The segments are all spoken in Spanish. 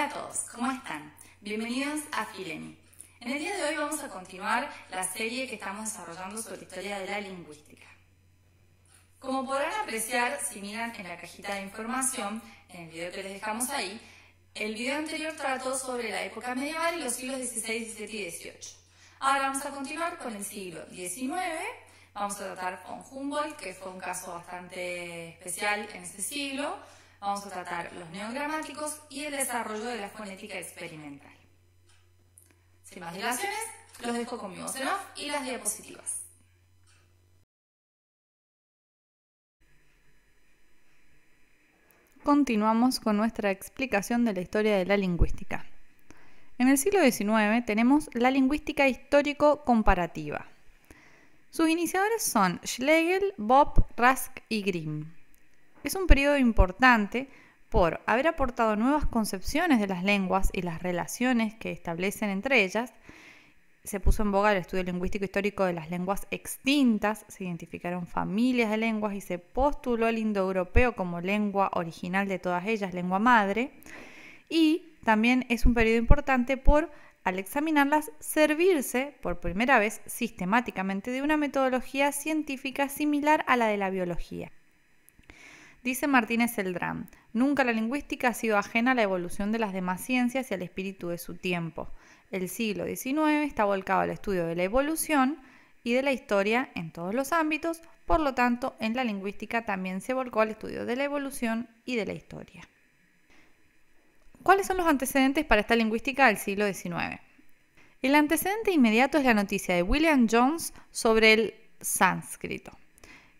Hola a todos, ¿cómo están? Bienvenidos a Filemi. En el día de hoy vamos a continuar la serie que estamos desarrollando sobre la historia de la lingüística. Como podrán apreciar si miran en la cajita de información, en el video que les dejamos ahí, el video anterior trató sobre la época medieval y los siglos XVI, XVII y XVIII. Ahora vamos a continuar con el siglo XIX, vamos a tratar con Humboldt, que fue un caso bastante especial en este siglo, Vamos a tratar los neogramáticos y el desarrollo de la fonética experimental. Sin más dilaciones, los dejo con mi y las diapositivas. Continuamos con nuestra explicación de la historia de la lingüística. En el siglo XIX tenemos la lingüística histórico-comparativa. Sus iniciadores son Schlegel, Bob, Rask y Grimm es un periodo importante por haber aportado nuevas concepciones de las lenguas y las relaciones que establecen entre ellas. Se puso en boga el estudio lingüístico histórico de las lenguas extintas, se identificaron familias de lenguas y se postuló el indoeuropeo como lengua original de todas ellas, lengua madre. Y también es un periodo importante por, al examinarlas, servirse por primera vez sistemáticamente de una metodología científica similar a la de la biología. Dice Martínez Eldrán, nunca la lingüística ha sido ajena a la evolución de las demás ciencias y al espíritu de su tiempo. El siglo XIX está volcado al estudio de la evolución y de la historia en todos los ámbitos, por lo tanto, en la lingüística también se volcó al estudio de la evolución y de la historia. ¿Cuáles son los antecedentes para esta lingüística del siglo XIX? El antecedente inmediato es la noticia de William Jones sobre el sánscrito.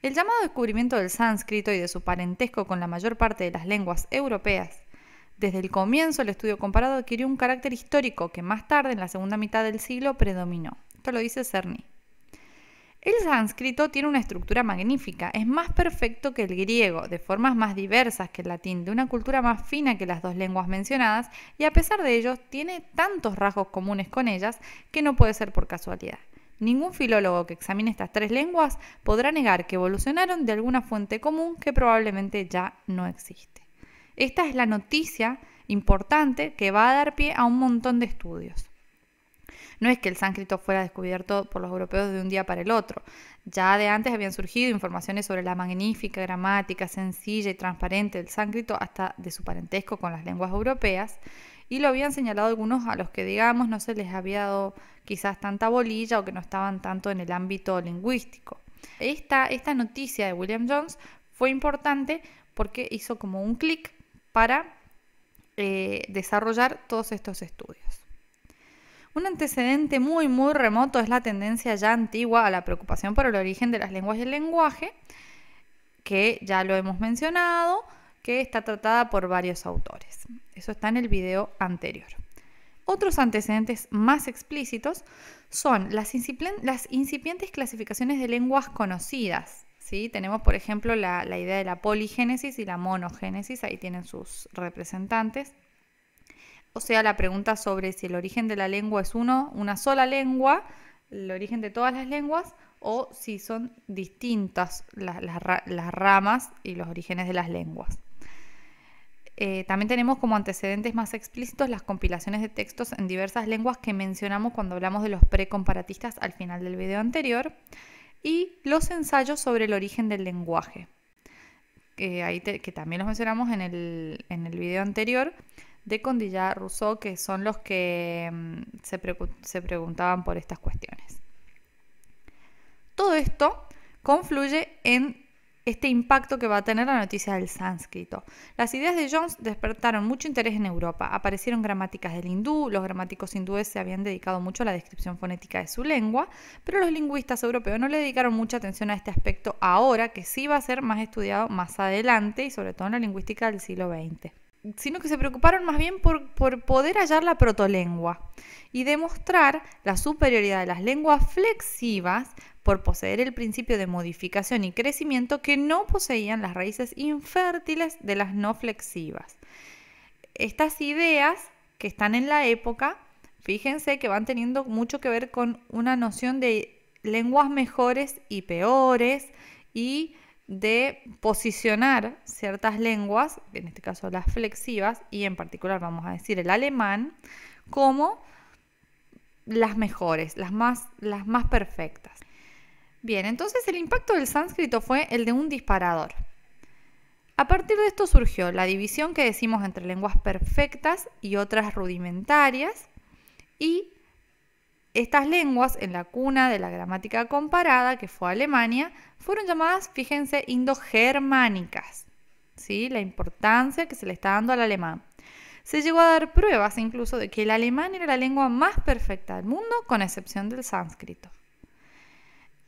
El llamado descubrimiento del sánscrito y de su parentesco con la mayor parte de las lenguas europeas. Desde el comienzo el estudio comparado adquirió un carácter histórico que más tarde, en la segunda mitad del siglo, predominó. Esto lo dice Cerny. El sánscrito tiene una estructura magnífica, es más perfecto que el griego, de formas más diversas que el latín, de una cultura más fina que las dos lenguas mencionadas, y a pesar de ello tiene tantos rasgos comunes con ellas que no puede ser por casualidad. Ningún filólogo que examine estas tres lenguas podrá negar que evolucionaron de alguna fuente común que probablemente ya no existe. Esta es la noticia importante que va a dar pie a un montón de estudios. No es que el sánscrito fuera descubierto por los europeos de un día para el otro. Ya de antes habían surgido informaciones sobre la magnífica gramática sencilla y transparente del sánscrito hasta de su parentesco con las lenguas europeas y lo habían señalado algunos a los que, digamos, no se les había dado quizás tanta bolilla o que no estaban tanto en el ámbito lingüístico. Esta, noticia de William Jones fue importante porque hizo como un clic para eh, desarrollar todos estos estudios. Un antecedente muy, muy remoto es la tendencia ya antigua a la preocupación por el origen de las lenguas y el lenguaje, que ya lo hemos mencionado, que está tratada por varios autores. Eso está en el video anterior. Otros antecedentes más explícitos son las, incipientes clasificaciones de lenguas conocidas. ¿sí? Tenemos, por ejemplo, la, idea de la poligénesis y la monogénesis, ahí tienen sus representantes. O sea, la pregunta sobre si el origen de la lengua es uno, una sola lengua, el origen de todas las lenguas, o si son distintas las ramas y los orígenes de las lenguas. Eh, también tenemos como antecedentes más explícitos las compilaciones de textos en diversas lenguas que mencionamos cuando hablamos de los precomparatistas al final del video anterior y los ensayos sobre el origen del lenguaje, que también los mencionamos en el, video anterior, de Condilla Rousseau, que son los que mm, se, se preguntaban por estas cuestiones. Todo esto confluye en este impacto que va a tener la noticia del sánscrito. Las ideas de Jones despertaron mucho interés en Europa. Aparecieron gramáticas del hindú, los gramáticos hindúes se habían dedicado mucho a la descripción fonética de su lengua, pero los lingüistas europeos no le dedicaron mucha atención a este aspecto ahora, que sí va a ser más estudiado más adelante y sobre todo en la lingüística del siglo XX sino que se preocuparon más bien por, por, poder hallar la protolengua y demostrar la superioridad de las lenguas flexivas por poseer el principio de modificación y crecimiento que no poseían las raíces infértiles de las no flexivas. Estas ideas que están en la época, fíjense que van teniendo mucho que ver con una noción de lenguas mejores y peores y de posicionar ciertas lenguas, en este caso las flexivas, y en particular vamos a decir el alemán, como las mejores, las más, las más perfectas. Bien, entonces el impacto del sánscrito fue el de un disparador. A partir de esto surgió la división que decimos entre lenguas perfectas y otras rudimentarias, y estas lenguas, en la cuna de la gramática comparada, que fue Alemania, fueron llamadas, fíjense, indogermánicas. ¿sí? La importancia que se le está dando al alemán. Se llegó a dar pruebas incluso de que el alemán era la lengua más perfecta del mundo, con excepción del sánscrito.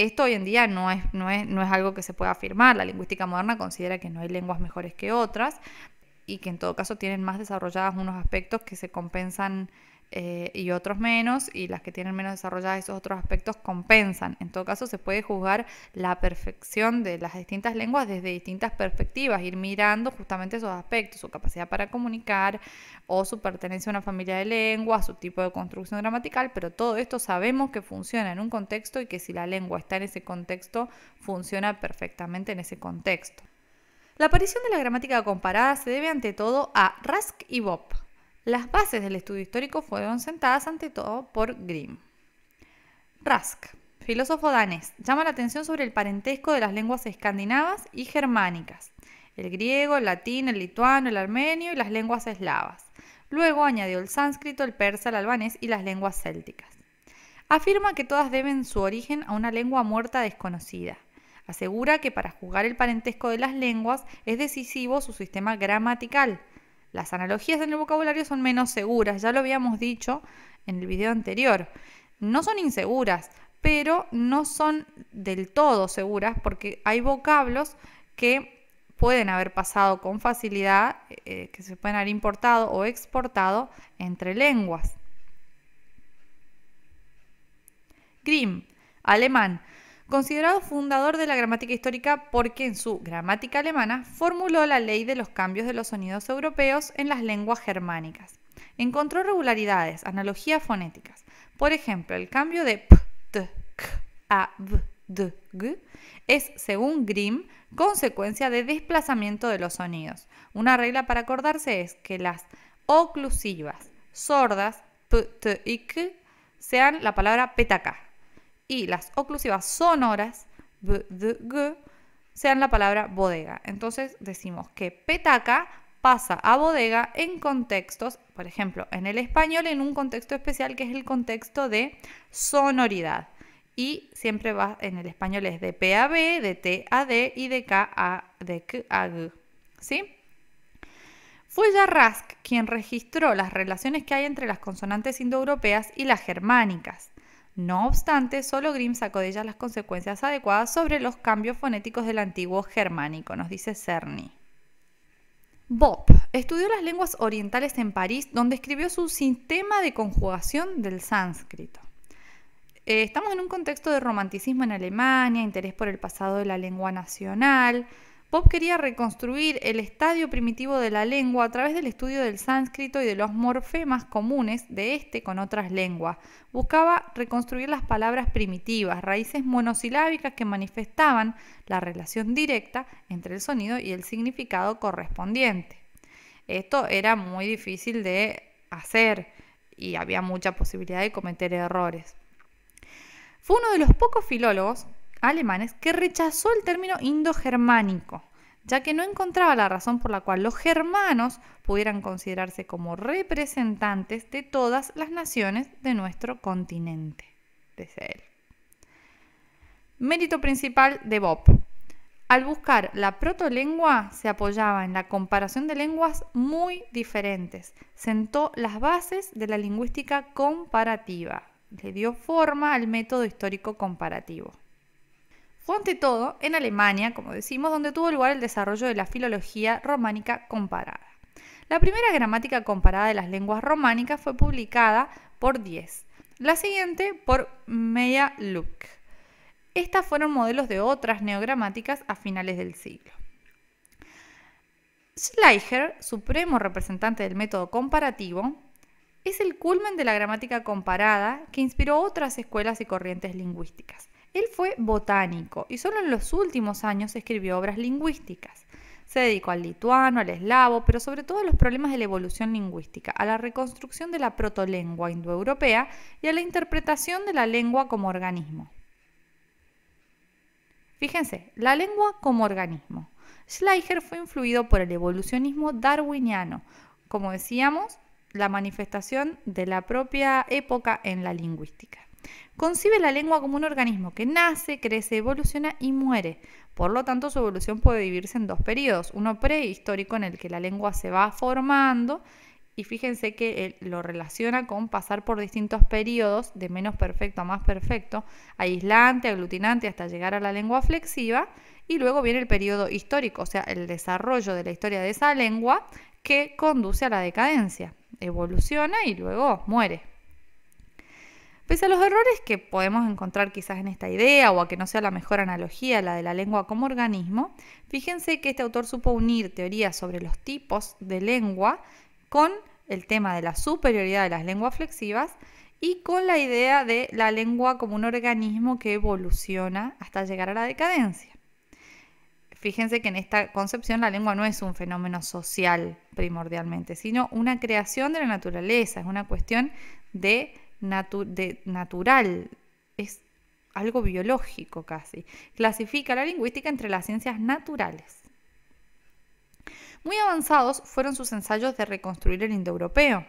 Esto hoy en día no es, no es, no es algo que se pueda afirmar. La lingüística moderna considera que no hay lenguas mejores que otras y que en todo caso tienen más desarrollados unos aspectos que se compensan eh, y otros menos, y las que tienen menos desarrolladas esos otros aspectos compensan. En todo caso, se puede juzgar la perfección de las distintas lenguas desde distintas perspectivas, ir mirando justamente esos aspectos, su capacidad para comunicar o su pertenencia a una familia de lenguas, su tipo de construcción gramatical, pero todo esto sabemos que funciona en un contexto y que si la lengua está en ese contexto, funciona perfectamente en ese contexto. La aparición de la gramática comparada se debe ante todo a Rask y Bob, las bases del estudio histórico fueron sentadas ante todo por Grimm. Rask, filósofo danés, llama la atención sobre el parentesco de las lenguas escandinavas y germánicas, el griego, el latín, el lituano, el armenio y las lenguas eslavas. Luego añadió el sánscrito, el persa, el albanés y las lenguas célticas. Afirma que todas deben su origen a una lengua muerta desconocida. Asegura que para juzgar el parentesco de las lenguas es decisivo su sistema gramatical, las analogías en el vocabulario son menos seguras, ya lo habíamos dicho en el video anterior. No son inseguras, pero no son del todo seguras porque hay vocablos que pueden haber pasado con facilidad, eh, eh, que se pueden haber importado o exportado entre lenguas. Grimm, alemán, considerado fundador de la gramática histórica porque en su gramática alemana formuló la ley de los cambios de los sonidos europeos en las lenguas germánicas. Encontró regularidades, analogías fonéticas. Por ejemplo, el cambio de p, t, k, a, b, d, g es, según Grimm, consecuencia de desplazamiento de los sonidos. Una regla para acordarse es que las oclusivas sordas p, t y k sean la palabra petaca, y las oclusivas sonoras, b, d, g, sean la palabra bodega. Entonces decimos que petaca pasa a bodega en contextos, por ejemplo, en el español en un contexto especial que es el contexto de sonoridad. Y siempre va en el español es de P a B, de T a D y de K a de K a G. ¿Sí? Fue ya quien registró las relaciones que hay entre las consonantes indoeuropeas y las germánicas. No obstante, solo Grimm sacó de ellas las consecuencias adecuadas sobre los cambios fonéticos del antiguo germánico, nos dice Cerny. Bob estudió las lenguas orientales en París, donde escribió su sistema de conjugación del sánscrito. Eh, estamos en un contexto de romanticismo en Alemania, interés por el pasado de la lengua nacional, Pop quería reconstruir el estadio primitivo de la lengua a través del estudio del sánscrito y de los morfemas comunes de este con otras lenguas. Buscaba reconstruir las palabras primitivas, raíces monosilábicas que manifestaban la relación directa entre el sonido y el significado correspondiente. Esto era muy difícil de hacer y había mucha posibilidad de cometer errores. Fue uno de los pocos filólogos alemanes que rechazó el término indogermánico, ya que no encontraba la razón por la cual los germanos pudieran considerarse como representantes de todas las naciones de nuestro continente, dice él. Mérito principal de Bob. Al buscar la protolengua se apoyaba en la comparación de lenguas muy diferentes, sentó las bases de la lingüística comparativa, le dio forma al método histórico comparativo ante todo en Alemania, como decimos, donde tuvo lugar el desarrollo de la filología románica comparada. La primera gramática comparada de las lenguas románicas fue publicada por Diez, la siguiente por Mea Luc. Estas fueron modelos de otras neogramáticas a finales del siglo. Schleicher, supremo representante del método comparativo, es el culmen de la gramática comparada que inspiró otras escuelas y corrientes lingüísticas. Él fue botánico y solo en los últimos años escribió obras lingüísticas. Se dedicó al lituano, al eslavo, pero sobre todo a los problemas de la evolución lingüística, a la reconstrucción de la protolengua indoeuropea y a la interpretación de la lengua como organismo. Fíjense, la lengua como organismo. Schleicher fue influido por el evolucionismo darwiniano, como decíamos, la manifestación de la propia época en la lingüística. Concibe la lengua como un organismo que nace, crece, evoluciona y muere. Por lo tanto, su evolución puede dividirse en dos periodos. Uno prehistórico en el que la lengua se va formando y fíjense que lo relaciona con pasar por distintos periodos de menos perfecto a más perfecto, aislante, aglutinante, hasta llegar a la lengua flexiva. Y luego viene el periodo histórico, o sea, el desarrollo de la historia de esa lengua que conduce a la decadencia. Evoluciona y luego muere. Pese a los errores que podemos encontrar quizás en esta idea o a que no sea la mejor analogía la de la lengua como organismo, fíjense que este autor supo unir teorías sobre los tipos de lengua con el tema de la superioridad de las lenguas flexivas y con la idea de la lengua como un organismo que evoluciona hasta llegar a la decadencia. Fíjense que en esta concepción la lengua no es un fenómeno social primordialmente, sino una creación de la naturaleza, es una cuestión de natural, es algo biológico casi. Clasifica la lingüística entre las ciencias naturales. Muy avanzados fueron sus ensayos de reconstruir el indoeuropeo.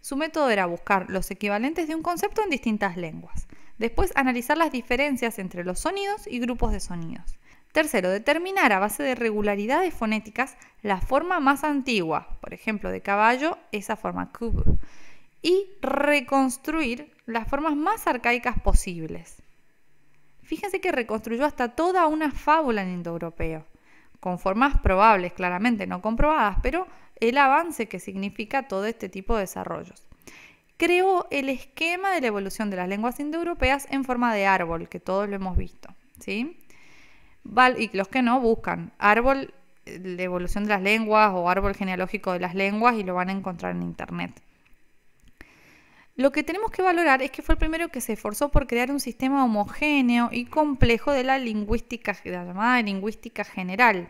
Su método era buscar los equivalentes de un concepto en distintas lenguas, después analizar las diferencias entre los sonidos y grupos de sonidos. Tercero, determinar a base de regularidades fonéticas la forma más antigua, por ejemplo de caballo, esa forma y reconstruir las formas más arcaicas posibles. Fíjense que reconstruyó hasta toda una fábula en indoeuropeo, con formas probables, claramente no comprobadas, pero el avance que significa todo este tipo de desarrollos. Creó el esquema de la evolución de las lenguas indoeuropeas en forma de árbol, que todos lo hemos visto. ¿sí? Y los que no buscan árbol, de eh, evolución de las lenguas o árbol genealógico de las lenguas y lo van a encontrar en internet. Lo que tenemos que valorar es que fue el primero que se esforzó por crear un sistema homogéneo y complejo de la lingüística, llamada lingüística general.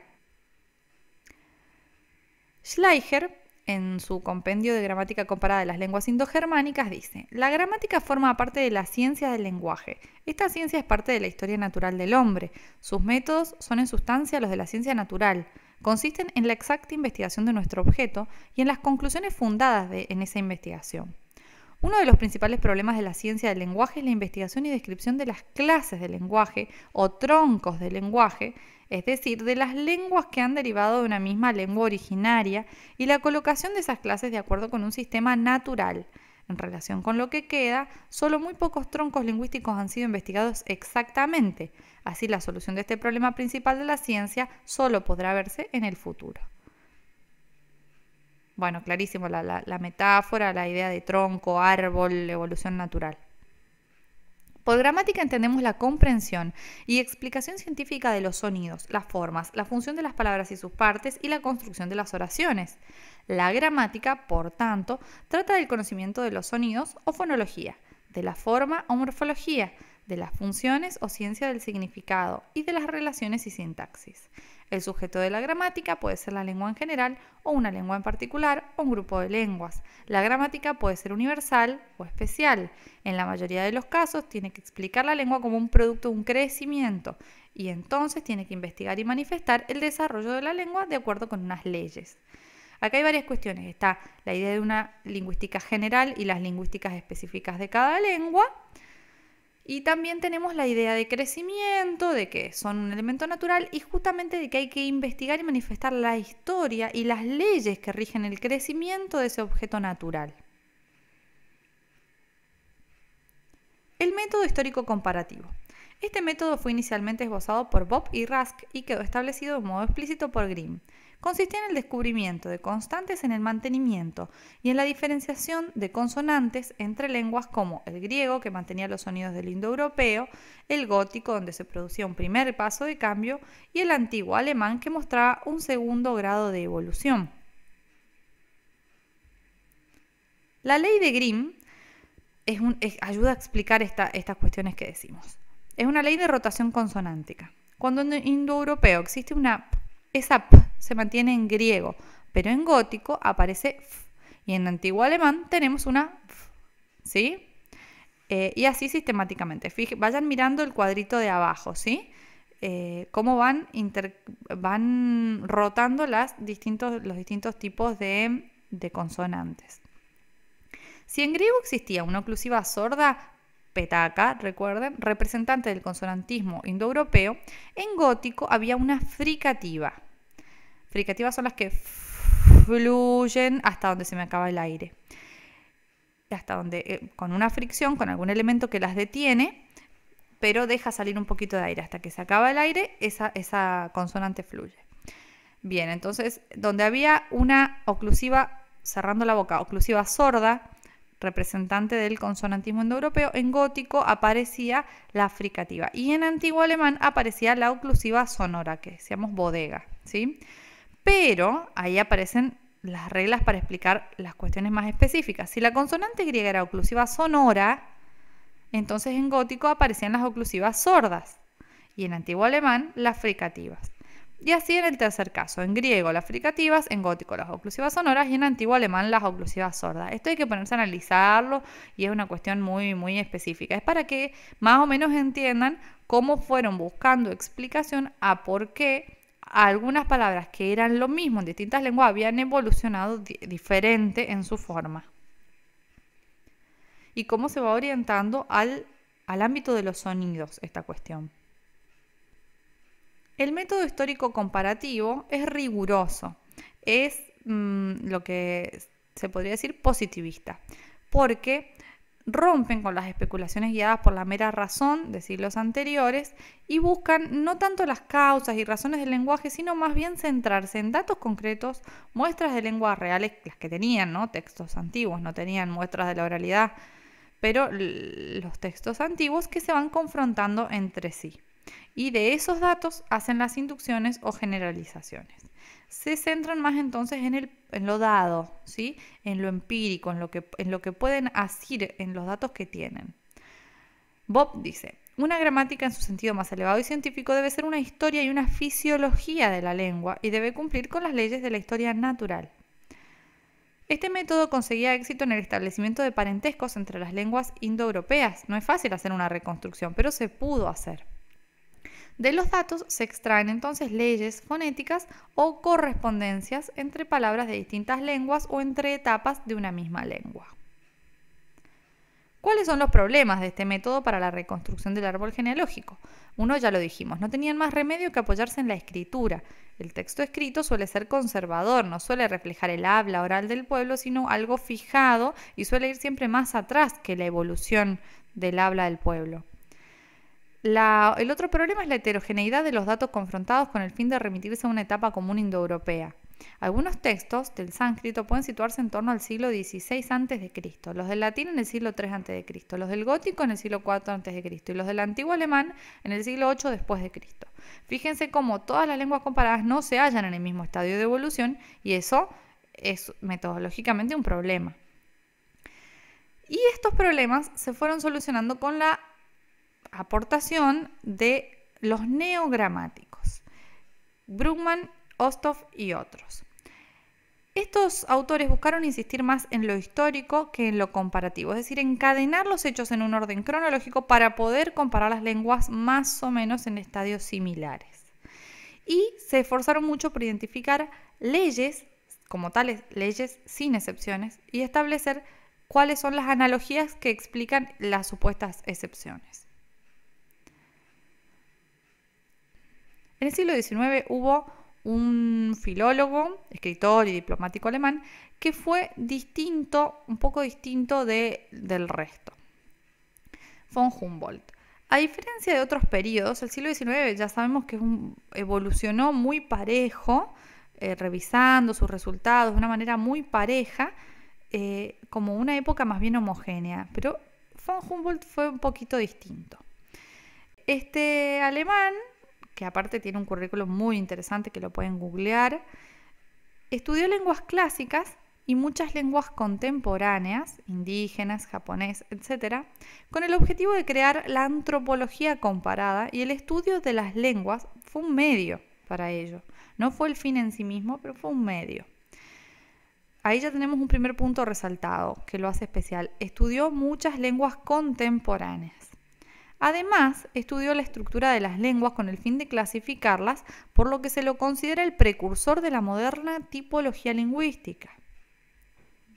Schleicher, en su compendio de gramática comparada de las lenguas indogermánicas, dice, la gramática forma parte de la ciencia del lenguaje. Esta ciencia es parte de la historia natural del hombre. Sus métodos son en sustancia los de la ciencia natural consisten en la exacta investigación de nuestro objeto y en las conclusiones fundadas en esa investigación. Uno de los principales problemas de la ciencia del lenguaje es la investigación y descripción de las clases de lenguaje o troncos de lenguaje, es decir, de las lenguas que han derivado de una misma lengua originaria y la colocación de esas clases de acuerdo con un sistema natural. En relación con lo que queda, solo muy pocos troncos lingüísticos han sido investigados exactamente. Así, la solución de este problema principal de la ciencia solo podrá verse en el futuro. Bueno, clarísimo, la, la metáfora, la idea de tronco, árbol, evolución natural. Por gramática entendemos la comprensión y explicación científica de los sonidos, las formas, la función de las palabras y sus partes y la construcción de las oraciones. La gramática, por tanto, trata del conocimiento de los sonidos o fonología, de la forma o morfología, de las funciones o ciencia del significado y de las relaciones y sintaxis. El sujeto de la gramática puede ser la lengua en general o una lengua en particular o un grupo de lenguas. La gramática puede ser universal o especial. En la mayoría de los casos tiene que explicar la lengua como un producto de un crecimiento y entonces tiene que investigar y manifestar el desarrollo de la lengua de acuerdo con unas leyes. Acá hay varias cuestiones. Está la idea de una lingüística general y las lingüísticas específicas de cada lengua. Y también tenemos la idea de crecimiento, de que son un elemento natural y justamente de que hay que investigar y manifestar la historia y las leyes que rigen el crecimiento de ese objeto natural. El método histórico comparativo. Este método fue inicialmente esbozado por Bob y Rask y quedó establecido de modo explícito por Grimm consistía en el descubrimiento de constantes en el mantenimiento y en la diferenciación de consonantes entre lenguas como el griego, que mantenía los sonidos del indoeuropeo, el gótico, donde se producía un primer paso de cambio, y el antiguo alemán, que mostraba un segundo grado de evolución. La ley de Grimm ayuda a explicar estas cuestiones que decimos. Es una ley de rotación consonántica. Cuando en indoeuropeo existe una esa p se mantiene en griego, pero en gótico aparece f. Y en antiguo alemán tenemos una f. ¿Sí? Eh, y así sistemáticamente. vayan mirando el cuadrito de abajo, ¿sí? Eh, cómo van, rotando distintos, los distintos tipos de, de consonantes. Si en griego existía una oclusiva sorda, petaca, recuerden, representante del consonantismo indoeuropeo, en gótico había una fricativa, Fricativas son las que fluyen hasta donde se me acaba el aire. Hasta donde, eh, con una fricción, con algún elemento que las detiene, pero deja salir un poquito de aire. Hasta que se acaba el aire, esa, esa consonante fluye. Bien, entonces, donde había una oclusiva cerrando la boca, oclusiva sorda, representante del consonantismo indoeuropeo, en gótico aparecía la fricativa y en antiguo alemán aparecía la oclusiva sonora, que decíamos bodega, ¿sí? pero ahí aparecen las reglas para explicar las cuestiones más específicas. Si la consonante griega era oclusiva sonora, entonces en gótico aparecían las oclusivas sordas y en antiguo alemán las fricativas. Y así en el tercer caso, en griego las fricativas, en gótico las oclusivas sonoras y en antiguo alemán las oclusivas sordas. Esto hay que ponerse a analizarlo y es una cuestión muy muy específica. Es para que más o menos entiendan cómo fueron buscando explicación a por qué algunas palabras que eran lo mismo en distintas lenguas habían evolucionado diferente en su forma. Y cómo se va orientando al, ámbito de los sonidos esta cuestión. El método histórico comparativo es riguroso, es mm, lo que se podría decir positivista, porque rompen con las especulaciones guiadas por la mera razón de siglos anteriores y buscan no tanto las causas y razones del lenguaje, sino más bien centrarse en datos concretos, muestras de lenguas reales, las que tenían, Textos antiguos, no tenían muestras de la oralidad, pero los textos antiguos que se van confrontando entre sí. Y de esos datos hacen las inducciones o generalizaciones se centran más entonces en, el, lo dado, ¿sí? en lo empírico, en lo, que, en lo que pueden asir, en los datos que tienen. Bob dice, una gramática en su sentido más elevado y científico debe ser una historia y una fisiología de la lengua y debe cumplir con las leyes de la historia natural. Este método conseguía éxito en el establecimiento de parentescos entre las lenguas indoeuropeas. No es fácil hacer una reconstrucción, pero se pudo hacer. De los datos se extraen entonces leyes fonéticas o correspondencias entre palabras de distintas lenguas o entre etapas de una misma lengua. ¿Cuáles son los problemas de este método para la reconstrucción del árbol genealógico? Uno ya lo dijimos, no tenían más remedio que apoyarse en la escritura. El texto escrito suele ser conservador, no suele reflejar el habla oral del pueblo, sino algo fijado y suele ir siempre más atrás que la evolución del habla del pueblo el otro problema es la heterogeneidad de los datos confrontados con el fin de remitirse a una etapa común indoeuropea. Algunos textos del sánscrito pueden situarse en torno al siglo XVI a.C., los del latín en el siglo III a.C., los del gótico en el siglo IV a.C. y los del antiguo alemán en el siglo VIII después de Cristo. Fíjense cómo todas las lenguas comparadas no se hallan en el mismo estadio de evolución y eso es metodológicamente un problema. Y estos problemas se fueron solucionando con la aportación de los neogramáticos, Brugman, Ostov y otros. Estos autores buscaron insistir más en lo histórico que en lo comparativo, es decir, encadenar los hechos en un orden cronológico para poder comparar las lenguas más o menos en estadios similares. Y se esforzaron mucho por identificar leyes, como tales leyes sin excepciones, y establecer cuáles son las analogías que explican las supuestas excepciones. En el siglo XIX hubo un filólogo, escritor y diplomático alemán, que fue distinto, un poco distinto de, del resto. Von Humboldt. A diferencia de otros periodos, el siglo XIX ya sabemos que evolucionó muy parejo, eh, revisando sus resultados de una manera muy pareja, eh, como una época más bien homogénea. Pero von Humboldt fue un poquito distinto. Este alemán que aparte tiene un currículum muy interesante que lo pueden googlear, estudió lenguas clásicas y muchas lenguas contemporáneas, indígenas, japonés, etc., con el objetivo de crear la antropología comparada y el estudio de las lenguas fue un medio para ello. No fue el fin en sí mismo, pero fue un medio. Ahí ya tenemos un primer punto resaltado que lo hace especial. Estudió muchas lenguas contemporáneas. Además, estudió la estructura de las lenguas con el fin de clasificarlas, por lo que se lo considera el precursor de la moderna tipología lingüística.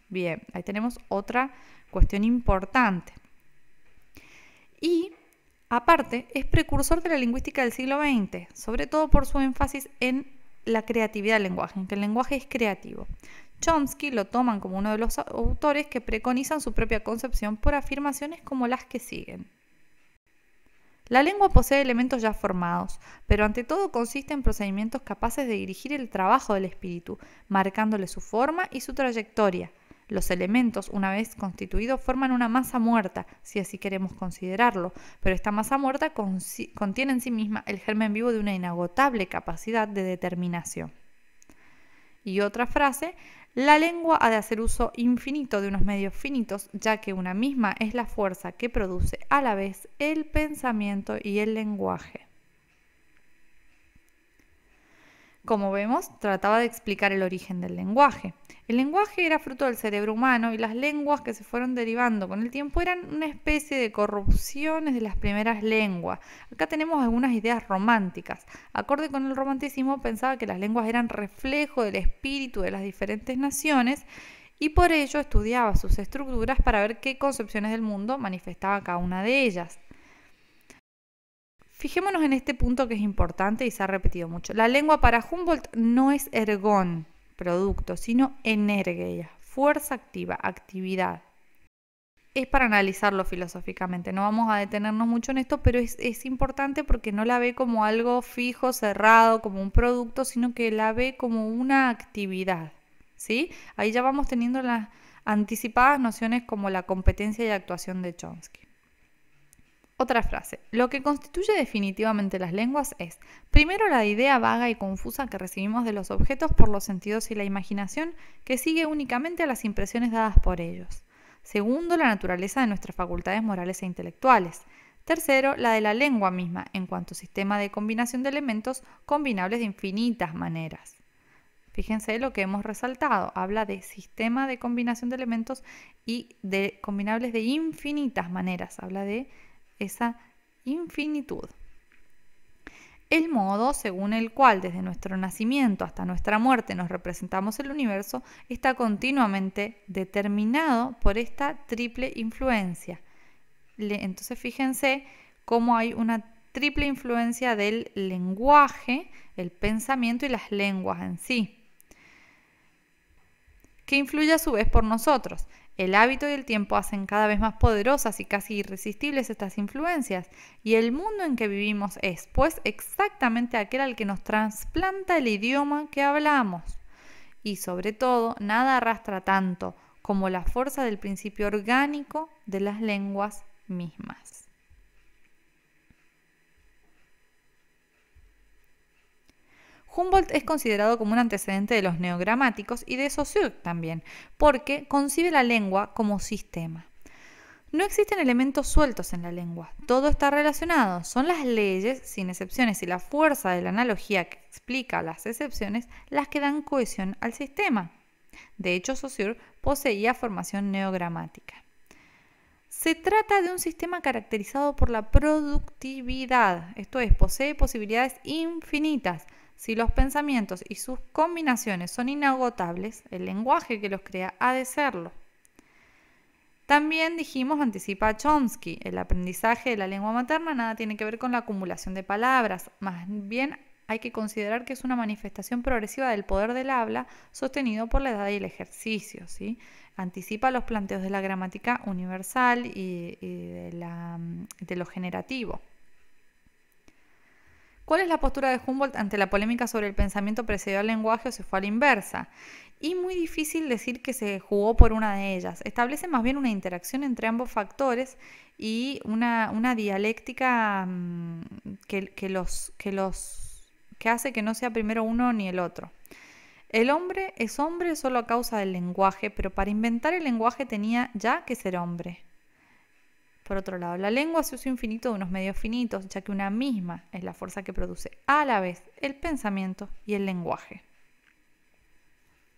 Bien, ahí tenemos otra cuestión importante. Y, aparte, es precursor de la lingüística del siglo XX, sobre todo por su énfasis en la creatividad del lenguaje, en que el lenguaje es creativo. Chomsky lo toman como uno de los autores que preconizan su propia concepción por afirmaciones como las que siguen. La lengua posee elementos ya formados, pero ante todo consiste en procedimientos capaces de dirigir el trabajo del espíritu, marcándole su forma y su trayectoria. Los elementos, una vez constituidos, forman una masa muerta, si así queremos considerarlo, pero esta masa muerta contiene en sí misma el germen vivo de una inagotable capacidad de determinación. Y otra frase, la lengua ha de hacer uso infinito de unos medios finitos, ya que una misma es la fuerza que produce a la vez el pensamiento y el lenguaje. Como vemos, trataba de explicar el origen del lenguaje. El lenguaje era fruto del cerebro humano y las lenguas que se fueron derivando con el tiempo eran una especie de corrupciones de las primeras lenguas. Acá tenemos algunas ideas románticas. Acorde con el romanticismo pensaba que las lenguas eran reflejo del espíritu de las diferentes naciones y por ello estudiaba sus estructuras para ver qué concepciones del mundo manifestaba cada una de ellas. Fijémonos en este punto que es importante y se ha repetido mucho. La lengua para Humboldt no es ergón, producto, sino energía, fuerza activa, actividad. Es para analizarlo filosóficamente, no vamos a detenernos mucho en esto, pero es, importante porque no la ve como algo fijo, cerrado, como un producto, sino que la ve como una actividad. ¿sí? Ahí ya vamos teniendo las anticipadas nociones como la competencia y actuación de Chomsky. Otra frase. Lo que constituye definitivamente las lenguas es, primero, la idea vaga y confusa que recibimos de los objetos por los sentidos y la imaginación, que sigue únicamente a las impresiones dadas por ellos. Segundo, la naturaleza de nuestras facultades morales e intelectuales. Tercero, la de la lengua misma, en cuanto sistema de combinación de elementos combinables de infinitas maneras. Fíjense lo que hemos resaltado. Habla de sistema de combinación de elementos y de combinables de infinitas maneras. Habla de esa infinitud. El modo según el cual desde nuestro nacimiento hasta nuestra muerte nos representamos el universo está continuamente determinado por esta triple influencia. Entonces fíjense cómo hay una triple influencia del lenguaje, el pensamiento y las lenguas en sí, que influye a su vez por nosotros. El hábito y el tiempo hacen cada vez más poderosas y casi irresistibles estas influencias, y el mundo en que vivimos es, pues, exactamente aquel al que nos trasplanta el idioma que hablamos. Y sobre todo, nada arrastra tanto como la fuerza del principio orgánico de las lenguas mismas. Humboldt es considerado como un antecedente de los neogramáticos y de Saussure también, porque concibe la lengua como sistema. No existen elementos sueltos en la lengua, todo está relacionado, son las leyes, sin excepciones, y la fuerza de la analogía que explica las excepciones las que dan cohesión al sistema. De hecho, Saussure poseía formación neogramática. Se trata de un sistema caracterizado por la productividad, esto es, posee posibilidades infinitas, si los pensamientos y sus combinaciones son inagotables, el lenguaje que los crea ha de serlo. También dijimos, anticipa Chomsky, el aprendizaje de la lengua materna nada tiene que ver con la acumulación de palabras, más bien hay que considerar que es una manifestación progresiva del poder del habla sostenido por la edad y el ejercicio. Anticipa los planteos de la gramática universal y, de, mm, de lo generativo. ¿Cuál es la postura de Humboldt ante la polémica sobre el pensamiento precedió al lenguaje o se fue a la inversa? Y muy difícil decir que se jugó por una de ellas. Establece más bien una interacción entre ambos factores y una, dialéctica mm, que, que, los, que, que hace que no sea primero uno ni el otro. El hombre es hombre solo a causa del lenguaje, pero para inventar el lenguaje tenía ya que ser hombre. Por otro lado, la lengua se usa infinito de unos medios finitos, ya que una misma es la fuerza que produce a la vez el pensamiento y el lenguaje.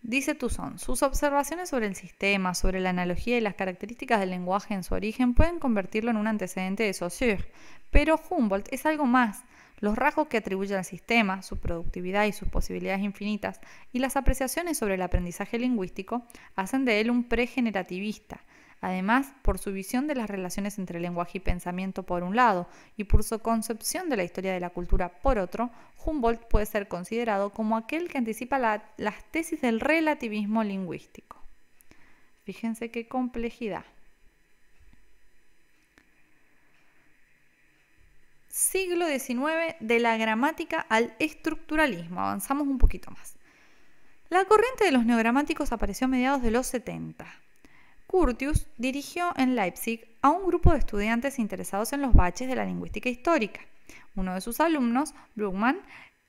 Dice Tuzón, sus observaciones sobre el sistema, sobre la analogía y las características del lenguaje en su origen pueden convertirlo en un antecedente de Saussure, pero Humboldt es algo más. Los rasgos que atribuye al sistema, su productividad y sus posibilidades infinitas, y las apreciaciones sobre el aprendizaje lingüístico hacen de él un pregenerativista, Además, por su visión de las relaciones entre lenguaje y pensamiento por un lado y por su concepción de la historia de la cultura por otro, Humboldt puede ser considerado como aquel que anticipa las tesis del relativismo lingüístico. Fíjense qué complejidad. Siglo XIX de la gramática al estructuralismo. Avanzamos un poquito más. La corriente de los neogramáticos apareció a mediados de los 70 Curtius dirigió en Leipzig a un grupo de estudiantes interesados en los baches de la lingüística histórica. Uno de sus alumnos, Brugman,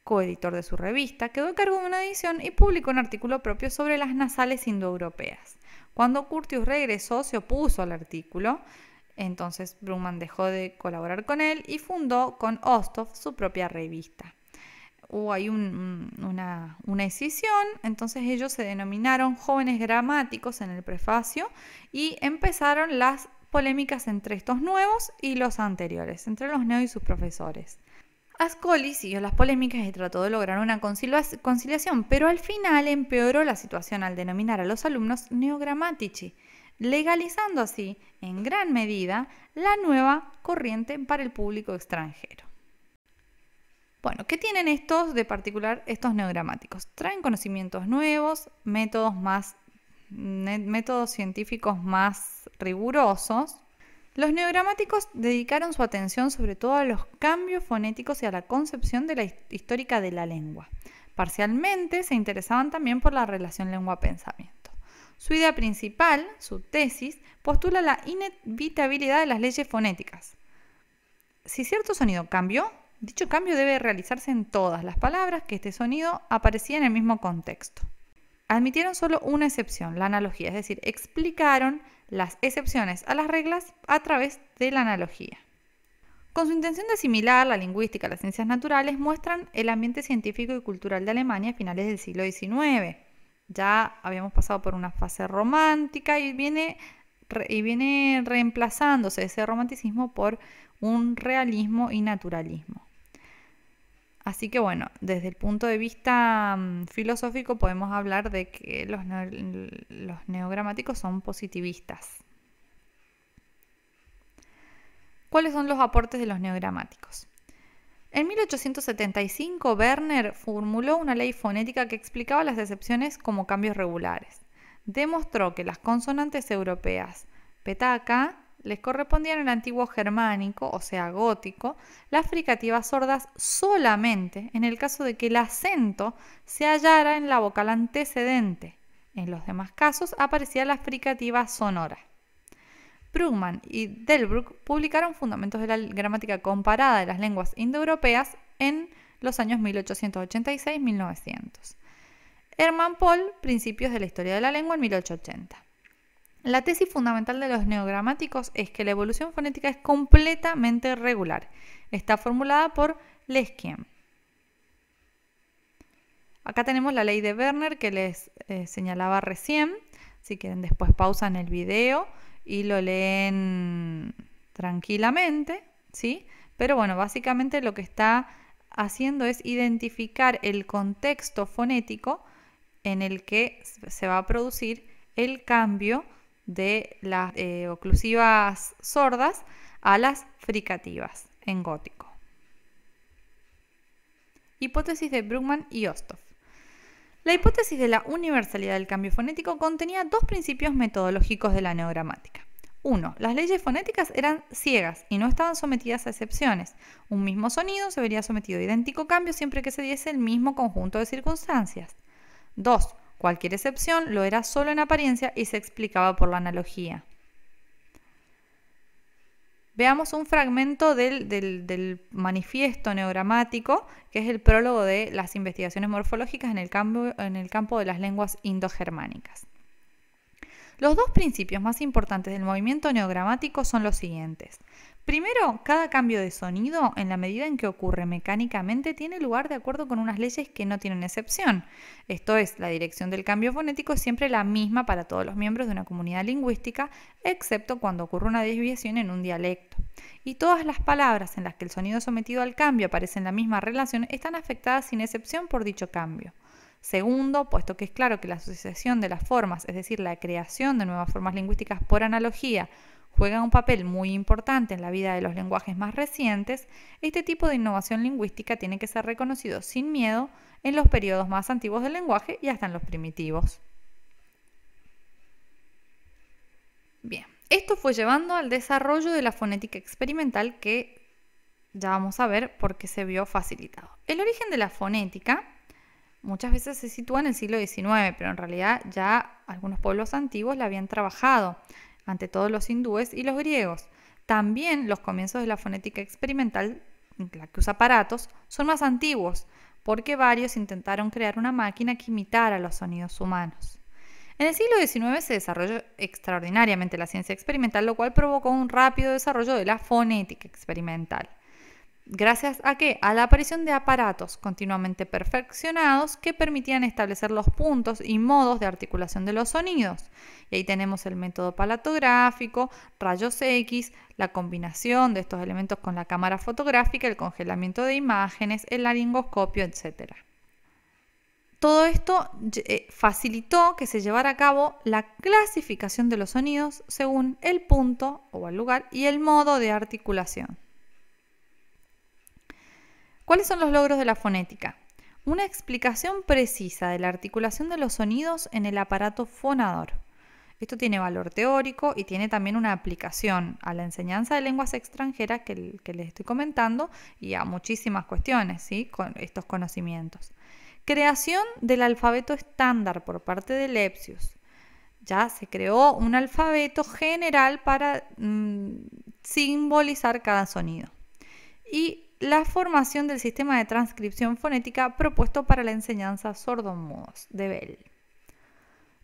coeditor de su revista, quedó a cargo de una edición y publicó un artículo propio sobre las nasales indoeuropeas. Cuando Curtius regresó, se opuso al artículo, entonces Brugman dejó de colaborar con él y fundó con Ostov su propia revista o hay una, una escisión, entonces ellos se denominaron jóvenes gramáticos en el prefacio y empezaron las polémicas entre estos nuevos y los anteriores, entre los neos y sus profesores. Ascoli siguió las polémicas y trató de lograr una conciliación, pero al final empeoró la situación al denominar a los alumnos neogramatici, legalizando así, en gran medida, la nueva corriente para el público extranjero. Bueno, ¿qué tienen estos de particular estos neogramáticos? Traen conocimientos nuevos, métodos más métodos científicos más rigurosos. Los neogramáticos dedicaron su atención sobre todo a los cambios fonéticos y a la concepción de la histórica de la lengua. Parcialmente se interesaban también por la relación lengua-pensamiento. Su idea principal, su tesis, postula la inevitabilidad de las leyes fonéticas. Si cierto sonido cambió, Dicho cambio debe realizarse en todas las palabras que este sonido aparecía en el mismo contexto. Admitieron solo una excepción, la analogía, es decir, explicaron las excepciones a las reglas a través de la analogía. Con su intención de asimilar la lingüística a las ciencias naturales, muestran el ambiente científico y cultural de Alemania a finales del siglo XIX. Ya habíamos pasado por una fase romántica y viene, y viene reemplazándose ese romanticismo por un realismo y naturalismo. Así que bueno, desde el punto de vista mm, filosófico podemos hablar de que los, neogramáticos son positivistas. ¿Cuáles son los aportes de los neogramáticos? En 1875, Werner formuló una ley fonética que explicaba las excepciones como cambios regulares. Demostró que las consonantes europeas petaca, les correspondían el antiguo germánico, o sea, gótico, las fricativas sordas solamente en el caso de que el acento se hallara en la vocal antecedente. En los demás casos aparecía la fricativa sonora. Brugman y Delbruck publicaron Fundamentos de la Gramática Comparada de las Lenguas Indoeuropeas en los años 1886-1900. Hermann Pohl, Principios de la Historia de la Lengua en 1880. La tesis fundamental de los neogramáticos es que la evolución fonética es completamente regular. Está formulada por Leskien. Acá tenemos la ley de Werner que les eh, señalaba recién. Si quieren después pausan el video y lo leen tranquilamente, ¿sí? Pero bueno, básicamente lo que está haciendo es identificar el contexto fonético en el que se va a producir el cambio de las eh, oclusivas sordas a las fricativas en gótico. Hipótesis de Brugman y Ostov. La hipótesis de la universalidad del cambio fonético contenía dos principios metodológicos de la neogramática. Uno, Las leyes fonéticas eran ciegas y no estaban sometidas a excepciones. Un mismo sonido se vería sometido a idéntico cambio siempre que se diese el mismo conjunto de circunstancias. 2. Cualquier excepción lo era solo en apariencia y se explicaba por la analogía. Veamos un fragmento del, manifiesto neogramático, que es el prólogo de las investigaciones morfológicas en el campo, en el campo de las lenguas indogermánicas. Los dos principios más importantes del movimiento neogramático son los siguientes. Primero, cada cambio de sonido, en la medida en que ocurre mecánicamente, tiene lugar de acuerdo con unas leyes que no tienen excepción. Esto es, la dirección del cambio fonético es siempre la misma para todos los miembros de una comunidad lingüística, excepto cuando ocurre una desviación en un dialecto. Y todas las palabras en las que el sonido sometido al cambio aparece en la misma relación están afectadas sin excepción por dicho cambio. Segundo, puesto que es claro que la asociación de las formas, es decir, la creación de nuevas formas lingüísticas por analogía, juega un papel muy importante en la vida de los lenguajes más recientes, este tipo de innovación lingüística tiene que ser reconocido sin miedo en los periodos más antiguos del lenguaje y hasta en los primitivos. Bien, esto fue llevando al desarrollo de la fonética experimental que ya vamos a ver por qué se vio facilitado. El origen de la fonética muchas veces se sitúa en el siglo XIX, pero en realidad ya algunos pueblos antiguos la habían trabajado ante todos los hindúes y los griegos. También los comienzos de la fonética experimental, la que usa aparatos, son más antiguos, porque varios intentaron crear una máquina que imitara los sonidos humanos. En el siglo XIX se desarrolló extraordinariamente la ciencia experimental, lo cual provocó un rápido desarrollo de la fonética experimental gracias a qué? A la aparición de aparatos continuamente perfeccionados que permitían establecer los puntos y modos de articulación de los sonidos. Y ahí tenemos el método palatográfico, rayos X, la combinación de estos elementos con la cámara fotográfica, el congelamiento de imágenes, el laringoscopio, etc. Todo esto eh, facilitó que se llevara a cabo la clasificación de los sonidos según el punto o el lugar y el modo de articulación. ¿Cuáles son los logros de la fonética? Una explicación precisa de la articulación de los sonidos en el aparato fonador. Esto tiene valor teórico y tiene también una aplicación a la enseñanza de lenguas extranjeras que, les estoy comentando y a muchísimas cuestiones, ¿sí? Con estos conocimientos. Creación del alfabeto estándar por parte de Lepsius. Ya se creó un alfabeto general para mm, simbolizar cada sonido. Y la formación del sistema de transcripción fonética propuesto para la enseñanza sordomudos de Bell.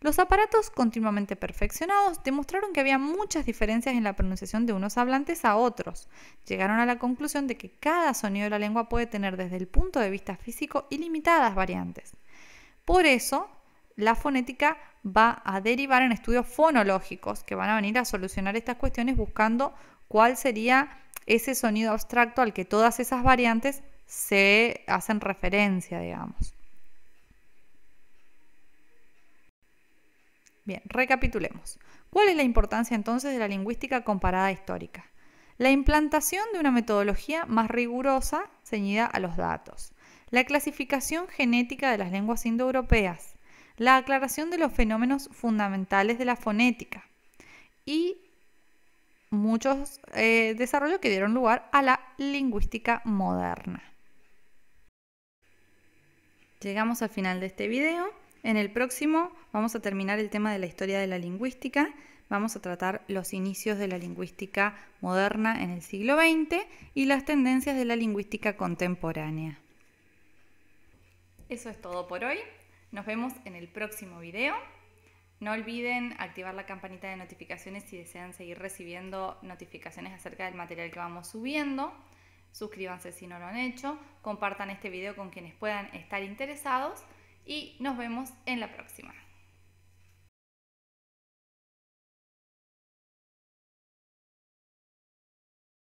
Los aparatos continuamente perfeccionados demostraron que había muchas diferencias en la pronunciación de unos hablantes a otros. Llegaron a la conclusión de que cada sonido de la lengua puede tener desde el punto de vista físico ilimitadas variantes. Por eso, la fonética va a derivar en estudios fonológicos que van a venir a solucionar estas cuestiones buscando cuál sería ese sonido abstracto al que todas esas variantes se hacen referencia, digamos. Bien, recapitulemos. ¿Cuál es la importancia entonces de la lingüística comparada histórica? La implantación de una metodología más rigurosa ceñida a los datos. La clasificación genética de las lenguas indoeuropeas. La aclaración de los fenómenos fundamentales de la fonética. Y muchos eh, desarrollos que dieron lugar a la lingüística moderna. Llegamos al final de este video. En el próximo vamos a terminar el tema de la historia de la lingüística. Vamos a tratar los inicios de la lingüística moderna en el siglo XX y las tendencias de la lingüística contemporánea. Eso es todo por hoy. Nos vemos en el próximo video. No olviden activar la campanita de notificaciones si desean seguir recibiendo notificaciones acerca del material que vamos subiendo. Suscríbanse si no lo han hecho, compartan este video con quienes puedan estar interesados y nos vemos en la próxima.